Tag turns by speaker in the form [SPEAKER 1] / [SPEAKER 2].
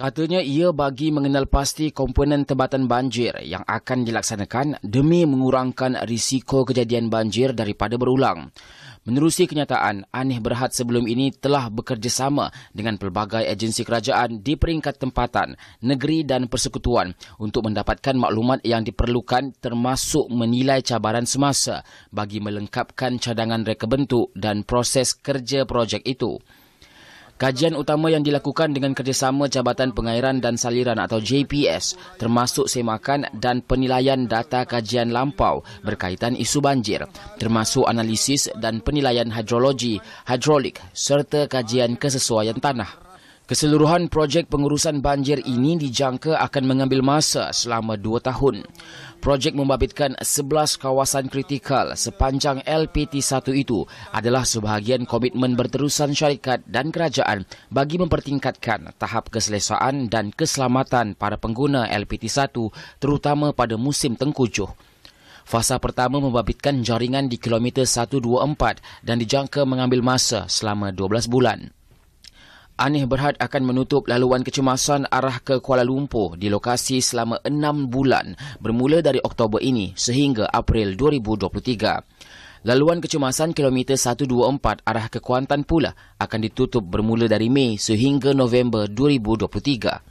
[SPEAKER 1] Katanya ia bagi mengenal pasti komponen tebatan banjir yang akan dilaksanakan demi mengurangkan risiko kejadian banjir daripada berulang. Menerusi kenyataan, Anih Berhad sebelum ini telah bekerjasama dengan pelbagai agensi kerajaan di peringkat tempatan, negeri dan persekutuan untuk mendapatkan maklumat yang diperlukan termasuk menilai cabaran semasa bagi melengkapkan cadangan reka bentuk dan proses kerja projek itu. Kajian utama yang dilakukan dengan kerjasama Jabatan Pengairan dan Saliran atau JPS termasuk semakan dan penilaian data kajian lampau berkaitan isu banjir termasuk analisis dan penilaian hidrologi, hidrolik serta kajian kesesuaian tanah. Keseluruhan projek pengurusan banjir ini dijangka akan mengambil masa selama dua tahun. Projek membabitkan 11 kawasan kritikal sepanjang LPT 1 itu adalah sebahagian komitmen berterusan syarikat dan kerajaan bagi mempertingkatkan tahap keselesaan dan keselamatan para pengguna LPT 1 terutama pada musim tengkujuh. Fasa pertama membabitkan jaringan di kilometer 124 dan dijangka mengambil masa selama 12 bulan. Anih Berhad akan menutup laluan kecemasan arah ke Kuala Lumpur di lokasi selama enam bulan bermula dari Oktober ini sehingga April 2023. Laluan kecemasan kilometer 124 arah ke Kuantan pula akan ditutup bermula dari Mei sehingga November 2023.